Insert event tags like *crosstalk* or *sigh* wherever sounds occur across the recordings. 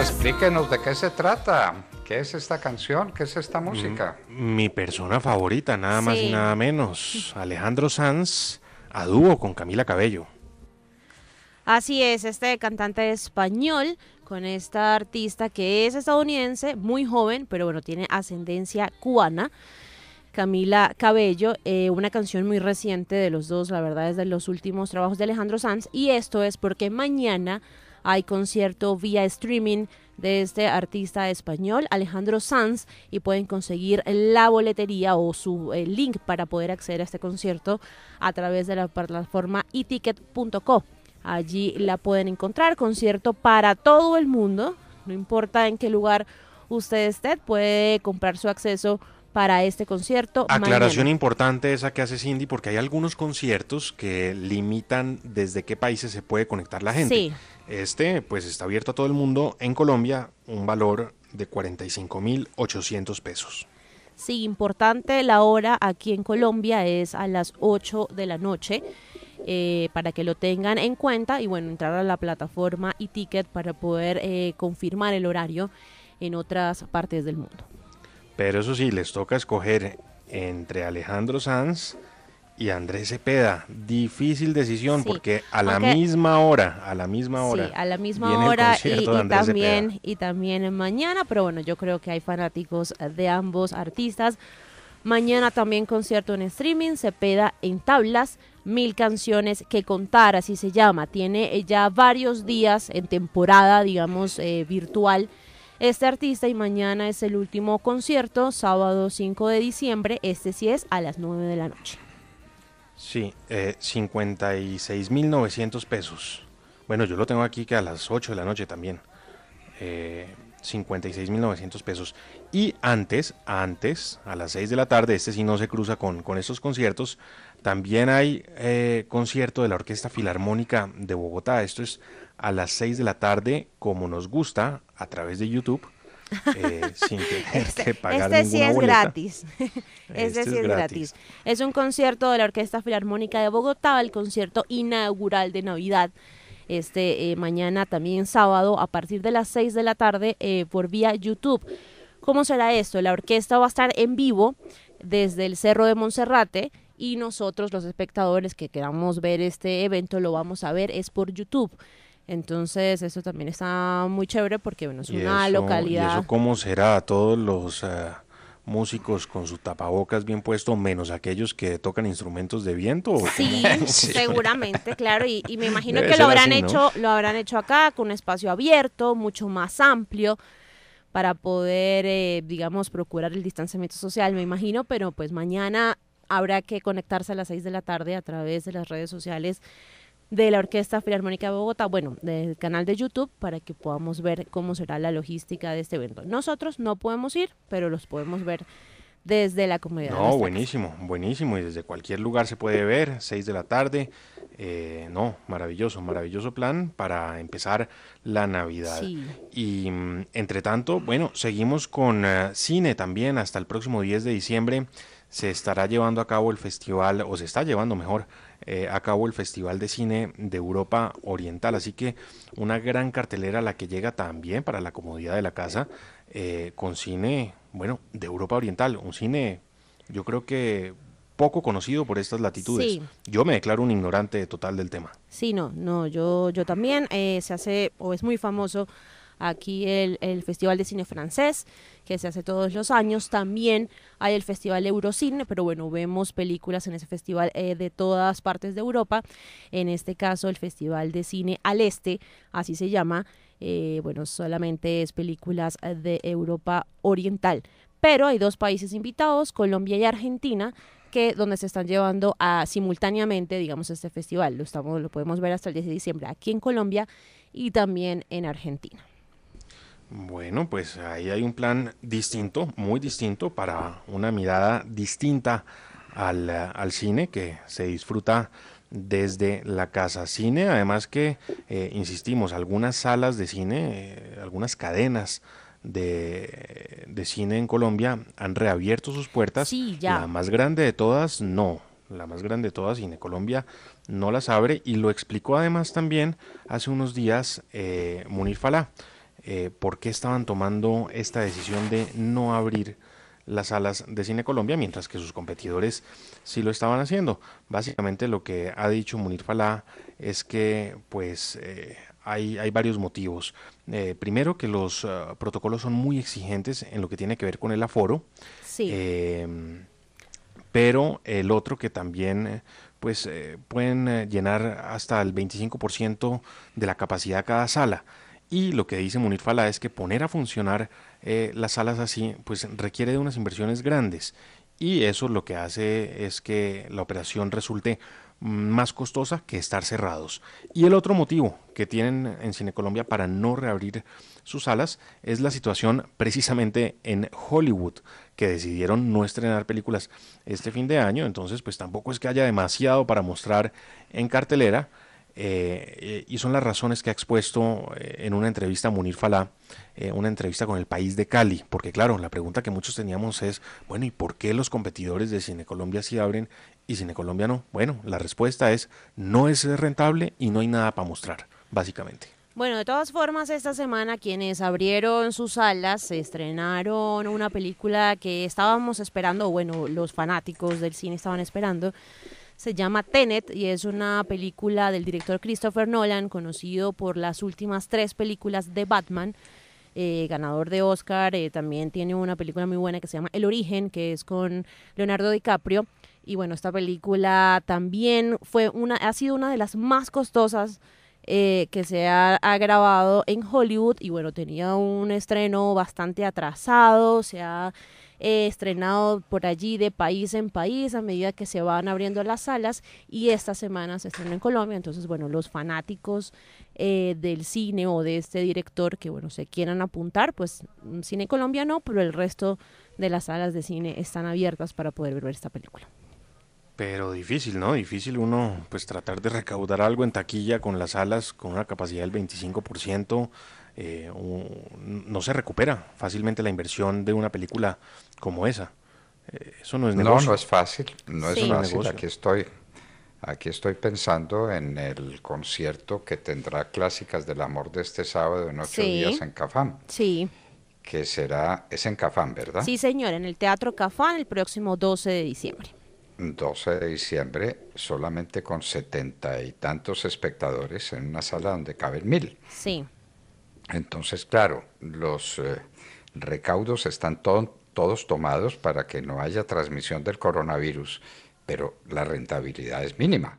explíquenos de qué se trata. ¿Qué es esta canción? ¿Qué es esta mm, música? Mi persona favorita, nada más y nada menos. Alejandro Sanz, a dúo con Camila Cabello. Así es, este cantante español con esta artista que es estadounidense, muy joven, pero bueno, tiene ascendencia cubana. Camila Cabello, eh, una canción muy reciente de los dos, la verdad es de los últimos trabajos de Alejandro Sanz, y esto es porque mañana hay concierto vía streaming de este artista español, Alejandro Sanz, y pueden conseguir la boletería o su eh, link para poder acceder a este concierto a través de la plataforma eticket.co. Allí la pueden encontrar, concierto para todo el mundo, no importa en qué lugar usted esté, puede comprar su acceso para este concierto. Aclaración importante esa que hace Cindy, porque hay algunos conciertos que limitan desde qué países se puede conectar la gente. Este, pues está abierto a todo el mundo en Colombia, un valor de 45.800 pesos. Sí, importante, la hora aquí en Colombia es a las 8 de la noche. Eh, para que lo tengan en cuenta y bueno, entrar a la plataforma y ticket para poder eh, confirmar el horario en otras partes del mundo. Pero eso sí, les toca escoger entre Alejandro Sanz y Andrés Cepeda. Difícil decisión porque a la misma hora, a la misma hora. Sí, a la misma hora y, también y también mañana, pero bueno, yo creo que hay fanáticos de ambos artistas. Mañana también concierto en streaming, Cepeda en tablas, mil canciones que contar, así se llama. Tiene ya varios días en temporada, digamos, eh, virtual este artista y mañana es el último concierto, sábado 5 de diciembre, este sí es a las 9 de la noche. Sí, eh, mil 56.900 pesos. Bueno, yo lo tengo aquí que a las 8 de la noche también. Eh, mil 56.900 pesos. Y antes, antes, a las 6 de la tarde, este sí no se cruza con, con estos conciertos, también hay eh, concierto de la Orquesta Filarmónica de Bogotá. Esto es a las 6 de la tarde, como nos gusta, a través de YouTube. Eh, *laughs* sin tener este, que este pagar *laughs* este, este sí es gratis. Este, sí es, gratis. Es un concierto de la Orquesta Filarmónica de Bogotá, el concierto inaugural de Navidad. Este eh, mañana, también sábado, a partir de las 6 de la tarde, por vía YouTube. ¿Cómo será esto? La orquesta va a estar en vivo desde el Cerro de Monserrate y nosotros los espectadores que queramos ver este evento lo vamos a ver es por YouTube. Entonces, eso también está muy chévere porque bueno, es una localidad. ¿Y eso cómo será? Todos los eh, músicos con su tapabocas bien puesto, menos aquellos que tocan instrumentos de viento. *laughs* sí, seguramente, claro. Y, me imagino que lo habrán hecho, lo habrán hecho acá con un espacio abierto, mucho más amplio para poder, eh, digamos, procurar el distanciamiento social, me imagino, pero pues mañana habrá que conectarse a las 6 de la tarde a través de las redes sociales de la Orquesta Filarmónica de Bogotá, bueno, del canal de YouTube, para que podamos ver cómo será la logística de este evento. Nosotros no podemos ir, pero los podemos ver desde la comunidad. No, buenísimo, buenísimo, y desde cualquier lugar se puede ver, 6 de la tarde. Eh, no, maravilloso, maravilloso plan para empezar la Navidad. Y mm, entre tanto, bueno, seguimos con eh, cine también hasta el próximo 10 de diciembre se estará llevando a cabo el festival, o se está llevando mejor, eh, a cabo el Festival de Cine de Europa Oriental. Así que una gran cartelera la que llega también para la comodidad de la casa eh, con cine, bueno, de Europa Oriental, un cine yo creo que poco conocido por estas latitudes. Yo me declaro un ignorante total del tema. Sí, no, no, yo, yo también. Eh, se hace, o es muy famoso aquí el, Festival de Cine Francés, que se hace todos los años. También hay el Festival Eurocine, pero bueno, vemos películas en ese festival eh, de todas partes de Europa. En este caso, el Festival de Cine al Este, así se llama. Eh, bueno, solamente es películas de Europa Oriental. Pero hay dos países invitados, Colombia y Argentina, que donde se están llevando a, simultáneamente, digamos, este festival. Lo, estamos, lo podemos ver hasta el 10 de diciembre aquí en Colombia y también en Argentina. Bueno, pues ahí hay un plan distinto, muy distinto, para una mirada distinta al, al cine que se disfruta desde la casa cine, además que, eh, insistimos, algunas salas de cine, eh, algunas cadenas de, cine en Colombia han reabierto sus puertas. ya. La más grande de todas, no. La más grande de todas, Cine Colombia, no las abre y lo explicó además también hace unos días eh, Munir eh, por qué estaban tomando esta decisión de no abrir las salas de Cine Colombia, mientras que sus competidores sí lo estaban haciendo. Básicamente lo que ha dicho Munir Falá es que pues eh, hay, varios motivos. Eh, primero que los protocolos son muy exigentes en lo que tiene que ver con el aforo. Sí. Em, pero el otro que también pues pueden llenar hasta el 25% de la capacidad de cada sala. Y lo que dice Munir Fala es que poner a funcionar eh, las salas así, pues requiere de unas inversiones grandes. Y eso lo que hace es que la operación resulte mm, más costosa que estar cerrados. Y el otro motivo que tienen en Cine Colombia para no reabrir sus salas es la situación precisamente en Hollywood, que decidieron no estrenar películas este fin de año, entonces pues tampoco es que haya demasiado para mostrar en cartelera eh, y son las razones que ha expuesto eh, en una entrevista a Munir Falá, eh, una entrevista con el país de Cali, porque claro, la pregunta que muchos teníamos es, bueno, ¿y por qué los competidores de Cine Colombia sí abren y Cine Colombia no? Bueno, la respuesta es, no es rentable y no hay nada para mostrar, básicamente. Bueno, de todas formas, esta semana quienes abrieron sus salas se estrenaron una película que estábamos esperando, bueno, los fanáticos del cine estaban esperando, se llama Tenet y es una película del director Christopher Nolan, conocido por las últimas tres películas de Batman. Eh, ganador de Oscar, eh, también tiene una película muy buena que se llama El Origen, que es con Leonardo DiCaprio. Y bueno, esta película también fue una, ha sido una de las más costosas eh, que se ha, ha, grabado en Hollywood. Y bueno, tenía un estreno bastante atrasado, se ha eh, estrenado por allí de país en país a medida que se van abriendo las salas y esta semana se estrena en Colombia. Entonces, bueno, los fanáticos eh, del cine o de este director que, bueno, se quieran apuntar, pues mm, cine colombiano, pero el resto de las salas de cine están abiertas para poder ver esta película. Pero difícil, ¿no? Difícil uno pues tratar de recaudar algo en taquilla con las salas con una capacidad del 25%. Eh, no se recupera fácilmente la inversión de una película como esa. Eh, eso no es No, no es fácil, no es fácil. Aquí estoy, aquí estoy pensando en el concierto que tendrá Clásicas del Amor de este sábado en ocho días en Cafán Sí. Que será, es en Cafán ¿verdad? Sí, señor, en el Teatro Cafán el próximo 12 de diciembre. 12 de diciembre, solamente con setenta y tantos espectadores en una sala donde caben mil. Sí. Entonces, claro, los eh, recaudos están todos tomados para que no haya transmisión del coronavirus, pero la rentabilidad es mínima.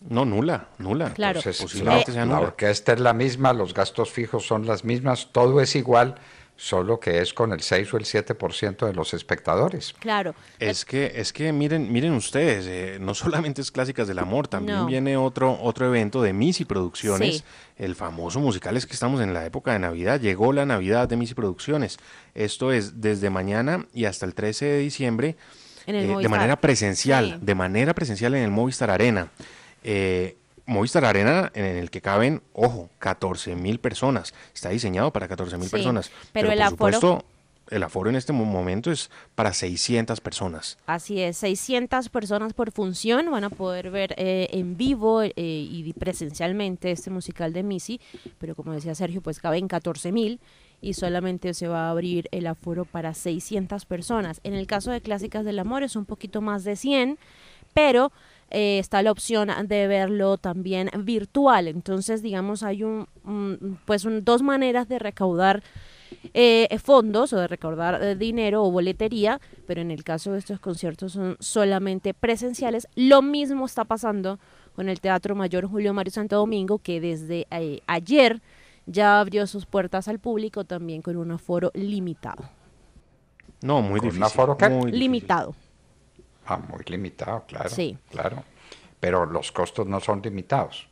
No, nula, nula. Claro. Entonces, la orquesta es la misma, los gastos fijos son las mismas, todo es igual solo que es con el 6 o el 7% de los espectadores. Claro. Es que es que miren, miren ustedes, eh, no solamente es Clásicas del Amor, también viene otro otro evento de Missy Producciones, el famoso musical es que estamos en la época de Navidad, llegó la Navidad de Missy Producciones. Esto es desde mañana y hasta el 13 de diciembre eh, de manera presencial, de manera presencial en el Movistar Arena. Eh, Movistar Arena en el que caben, ojo, 14 mil personas. Está diseñado para 14 mil personas. Pero, el aforo... el aforo en este momento es para 600 personas. Así es, 600 personas por función van a poder ver eh, en vivo eh, y presencialmente este musical de Missy, pero como decía Sergio, pues caben 14.000 mil y solamente se va a abrir el aforo para 600 personas. En el caso de Clásicas del Amor es un poquito más de 100, pero eh, está la opción de verlo también virtual. Entonces, digamos, hay un, pues dos maneras de recaudar eh, fondos o de recaudar eh, dinero o boletería, pero en el caso de estos conciertos son solamente presenciales. Lo mismo está pasando con el Teatro Mayor Julio Mario Santo Domingo, que desde ayer ya abrió sus puertas al público también con un aforo limitado. No, muy difícil. ¿Un aforo Muy limitado. Ah, muy limitado, claro. Sí. Claro. Pero los costos no son limitados.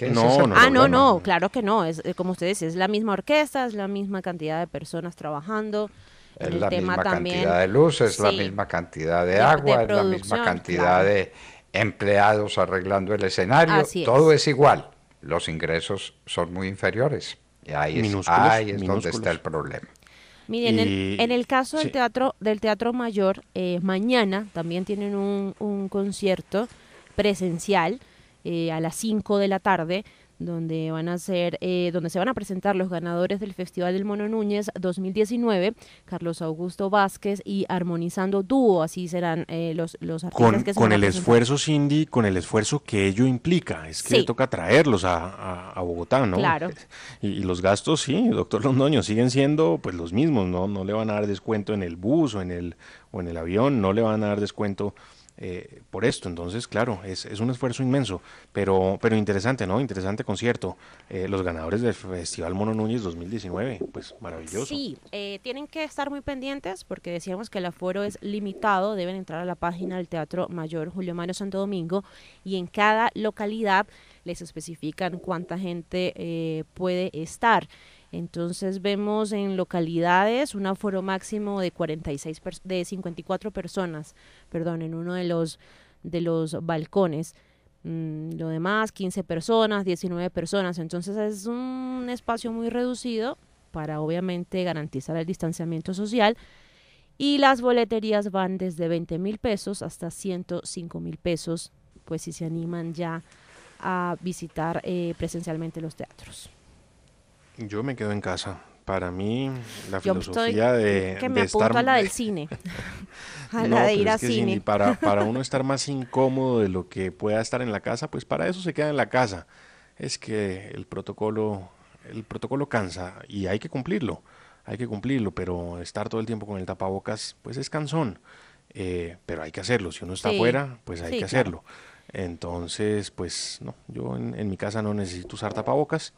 no, no, ah, no, no, claro que no. Es, eh, como usted dice, es la misma orquesta, es la misma cantidad de personas trabajando. Es la misma cantidad de luz, es la misma cantidad de, agua, es la misma cantidad de empleados arreglando el escenario. todo es. igual. Los ingresos son muy inferiores. Y ahí es, donde está el problema. Miren, en, el, caso del, teatro, del Teatro Mayor, eh, mañana también tienen un, concierto presencial eh, a las 5 de la tarde donde van a ser, eh, donde se van a presentar los ganadores del Festival del Mono Núñez 2019, Carlos Augusto Vázquez y Armonizando Dúo, así serán eh, los, los con, que se el esfuerzo, Cindy, con el esfuerzo que ello implica, es que le toca traerlos a, Bogotá, ¿no? Claro. *laughs* Y, los gastos, sí, doctor Londoño, siguen siendo pues los mismos, ¿no? No le van a dar descuento en el bus o en el, o en el avión, no le van a dar descuento eh, por esto. Entonces, claro, es, un esfuerzo inmenso, pero, pero interesante, ¿no? Interesante concierto. Eh, los ganadores del Festival Mono Núñez 2019, pues maravilloso. Sí, eh, tienen que estar muy pendientes porque decíamos que el aforo es limitado. Deben entrar a la página del Teatro Mayor Julio Mario Santo Domingo y en cada localidad les especifican cuánta gente puede estar. Entonces vemos en localidades un aforo máximo de 46 de 54 personas, perdón, en uno de los de los balcones. Mm, lo demás 15 personas, 19 personas, entonces es un espacio muy reducido para obviamente garantizar el distanciamiento social y las boleterías van desde 20 mil pesos hasta 105 mil pesos, pues si se animan ya a visitar eh, presencialmente los teatros. Yo me quedo en casa. Para mí, la filosofía de. Que me estar... a la del *laughs* cine. *laughs* a la de ir al cine. para, para uno *laughs* estar más incómodo de lo que pueda estar en la casa, pues para eso se queda en la casa. Es que el protocolo, el protocolo cansa y hay que cumplirlo. Hay que cumplirlo, pero estar todo el tiempo con el tapabocas, pues es cansón. Eh, pero hay que hacerlo. Si uno está afuera, pues hay que hacerlo. Entonces, pues no, yo en, mi casa no necesito usar tapabocas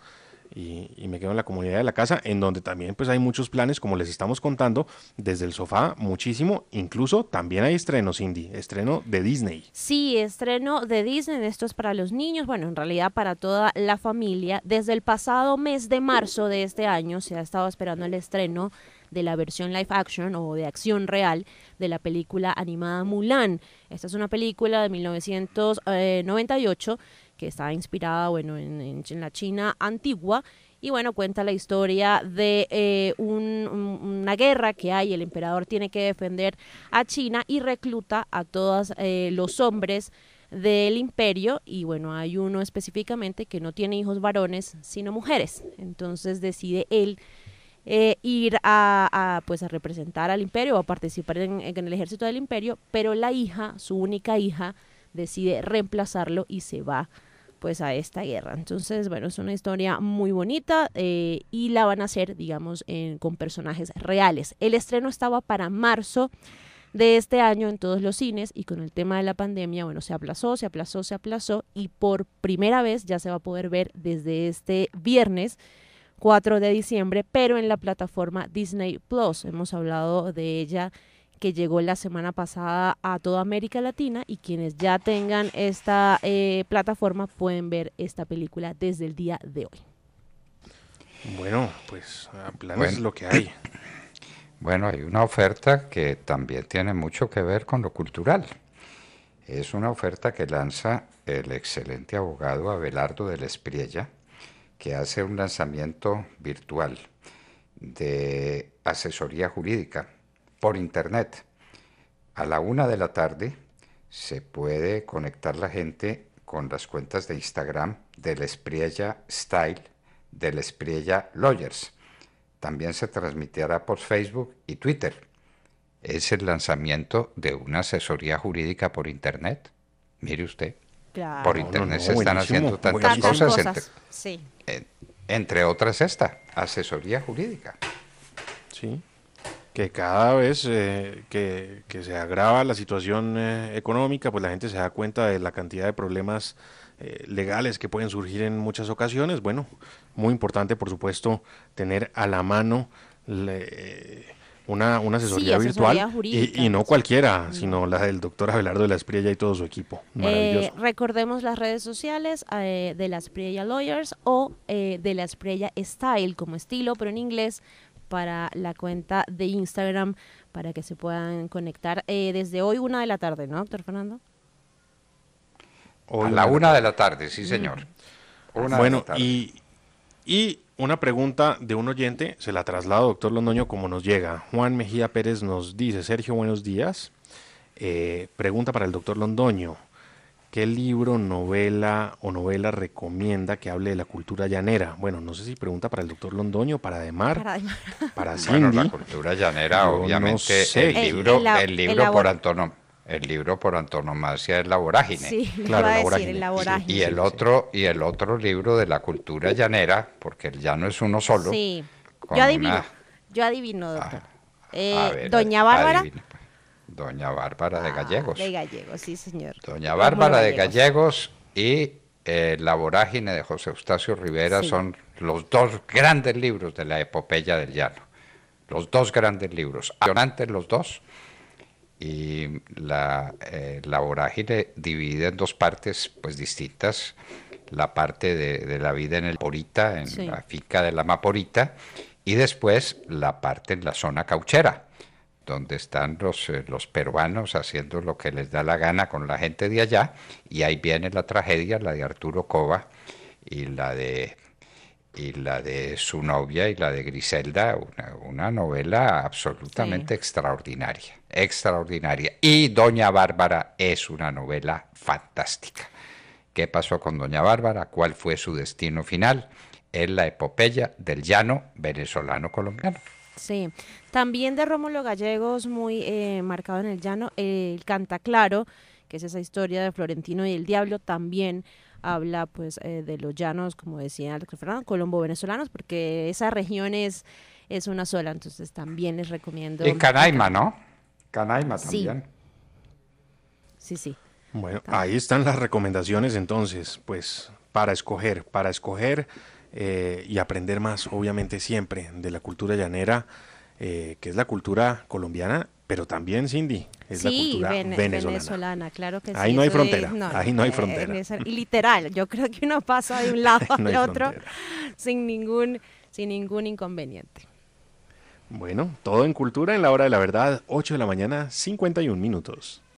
y, me quedo en la comunidad de la casa, en donde también pues hay muchos planes, como les estamos contando, desde el sofá, muchísimo, incluso también hay estrenos, Cindy, estreno de Disney. Sí, estreno de Disney, esto es para los niños, bueno, en realidad para toda la familia. Desde el pasado mes de marzo de este año se ha estado esperando el estreno de la versión live action o de acción real de la película animada Mulan. Esta es una película de 1998 que está inspirada bueno, en, en, la China antigua y bueno, cuenta la historia de eh, un, una guerra que hay, el emperador tiene que defender a China y recluta a todos eh, los hombres del imperio y bueno, hay uno específicamente que no tiene hijos varones, sino mujeres, entonces decide él. Eh, ir a, pues a representar al imperio o a participar en, el ejército del imperio pero la hija su única hija decide reemplazarlo y se va pues a esta guerra. Entonces, bueno, es una historia muy bonita eh, y la van a hacer, digamos, con personajes reales. El estreno estaba para marzo de este año en todos los cines y con el tema de la pandemia, bueno, se aplazó, se aplazó, se aplazó y por primera vez ya se va a poder ver desde este viernes 4 de diciembre, pero en la plataforma Disney Plus. Hemos hablado de ella que llegó la semana pasada a toda América Latina y quienes ya tengan esta eh, plataforma pueden ver esta película desde el día de hoy. Bueno, pues a lo que hay. *clears throat* Bueno, hay una oferta que también tiene mucho que ver con lo cultural. Es una oferta que lanza el excelente abogado Abelardo de la Espriella, que hace un lanzamiento virtual de asesoría jurídica por internet. A la una de la tarde se puede conectar la gente con las cuentas de Instagram del Espriella Style, del Espriella Lawyers. También se transmitirá por Facebook y Twitter. Es el lanzamiento de una asesoría jurídica por internet. Mire usted. Por internet se están haciendo tantas, cosas. Entre, entre otras esta, asesoría jurídica. Sí que cada vez eh, que, se agrava la situación eh, económica, pues la gente se da cuenta de la cantidad de problemas eh, legales que pueden surgir en muchas ocasiones. Bueno, muy importante, por supuesto, tener a la mano una, una, asesoría, virtual y, no cualquiera, mm. sino la del doctor Abelardo de la Espriella y todo su equipo. recordemos las redes sociales de la Espriella Lawyers o de la Espriella Style como estilo, pero en inglés para la cuenta de Instagram para que se puedan conectar eh, desde hoy, una de la tarde, ¿no, doctor Fernando? a la una de la tarde, sí, señor. Mm. bueno, y, y una pregunta de un oyente, se la traslado, doctor Londoño, como nos llega. Juan Mejía Pérez nos dice, Sergio, buenos días. Eh, pregunta para el doctor Londoño. ¿Qué libro, novela o novela recomienda que hable de la cultura llanera? Bueno, no sé si pregunta para el doctor Londoño, para Ademar, para, Ademar. *laughs* para Cindy. Bueno, la cultura llanera, obviamente, el, libro, el, libro por antonomasia el libro por es La Vorágine. Sí, claro, la vorágine. La vorágine. y el otro y el otro libro de la cultura llanera, porque el llano es uno solo. Sí. Yo adivino. Yo adivino, doctor. Ah, eh, doña Bárbara. Doña Bárbara de ah, Gallegos. De Gallegos, sí, señor. Doña Bárbara de Gallegos y eh, La vorágine de José Eustacio Rivera son los dos grandes libros de la epopeya del llano. Los dos grandes libros, antes los dos. Y eh, la, vorágine divide en dos partes pues distintas. La parte de, la vida en el Porita, en la finca de la Maporita, y después la parte en la zona cauchera donde están los, eh, los peruanos haciendo lo que les da la gana con la gente de allá, y ahí viene la tragedia, la de Arturo Cova y la de y la de su novia y la de Griselda, una, novela absolutamente extraordinaria, extraordinaria. Y Doña Bárbara es una novela fantástica. ¿Qué pasó con Doña Bárbara? ¿Cuál fue su destino final? Es la epopeya del llano venezolano colombiano. Sí, también de Rómulo Gallegos, muy eh, marcado en el llano, el Canta Claro, que es esa historia de Florentino y el Diablo, también habla pues eh, de los llanos, como decía el Fernando, colombo-venezolanos, porque esa región es, una sola, entonces también les recomiendo. en Canaima, ¿no? Canaima también. Sí, sí. Bueno, ahí están las recomendaciones entonces, pues para escoger, para escoger eh, y aprender más, obviamente, siempre de la cultura llanera, eh, que es la cultura colombiana, pero también, Cindy, es la cultura venezolana. claro que Ahí no hay frontera, ahí no hay eh, frontera. literal, yo creo que uno pasa de un *laughs* lado a otro sin ningún, sin ningún inconveniente. Bueno, todo en cultura en la hora de la verdad, 8 de la mañana, 51 minutos.